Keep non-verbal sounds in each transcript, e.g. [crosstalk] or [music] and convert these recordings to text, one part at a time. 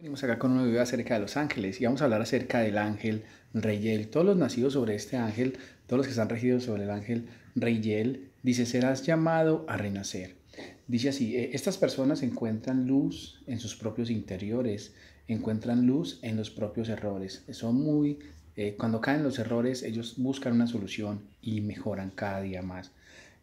Venimos acá con una video acerca de los ángeles y vamos a hablar acerca del ángel Reyel. Todos los nacidos sobre este ángel, todos los que están regidos sobre el ángel Reyel, dice, serás llamado a renacer. Dice así, e, estas personas encuentran luz en sus propios interiores, encuentran luz en los propios errores. Son muy, eh, cuando caen los errores, ellos buscan una solución y mejoran cada día más.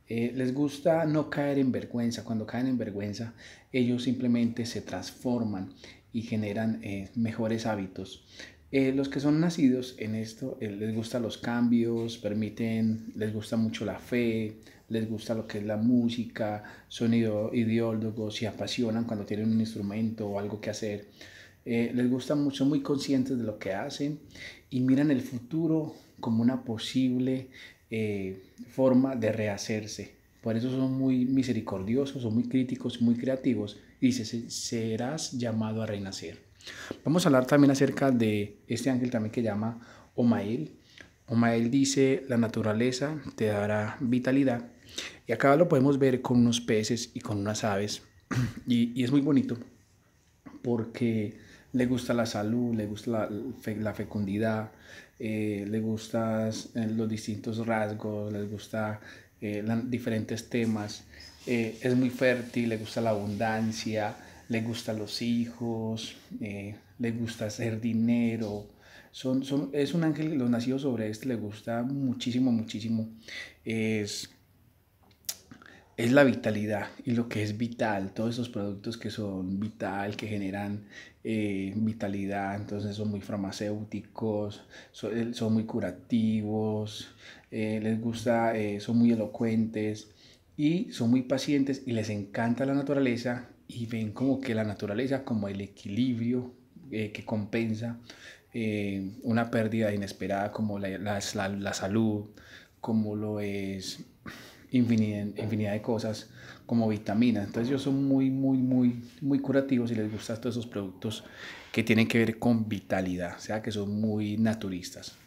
Eh, les gusta no caer en vergüenza. Cuando caen en vergüenza, ellos simplemente se transforman y generan eh, mejores hábitos. Eh, los que son nacidos en esto eh, les gustan los cambios, permiten, les gusta mucho la fe, les gusta lo que es la música, son ideólogos, se apasionan cuando tienen un instrumento o algo que hacer. les gusta mucho, muy conscientes de lo que hacen y miran el futuro como una posible forma de rehacerse. Por eso son muy misericordiosos, son muy críticos, muy creativos dice, serás llamado a renacer. Vamos a hablar también acerca de este ángel también que llama Omael. Omael dice, la naturaleza te dará vitalidad. Y acá lo podemos ver con unos peces y con unas aves. [clears throat] Y, es muy bonito porque le gusta la salud, le gusta la, fecundidad, eh, le gustan eh, los distintos rasgos, les gusta eh, diferentes temas. Eh, es muy fértil, le gusta la abundancia, le gustan los hijos, eh, le gusta hacer dinero. Son, son, es un ángel, los nacidos sobre este le gusta muchísimo, muchísimo. Es es la vitalidad y lo que es vital, todos esos productos que son vital, que generan eh, vitalidad, entonces son muy farmacéuticos, eh, son, muy curativos, eh, les gusta, son muy elocuentes y son muy pacientes y les encanta la naturaleza y ven como que la naturaleza como el equilibrio que compensa una pérdida inesperada como la salud, como lo es infinidad, de cosas como vitaminas. Entonces ellos son muy, muy, muy, muy curativos y les gustan todos esos productos que tienen que ver con vitalidad, o sea que son muy naturistas.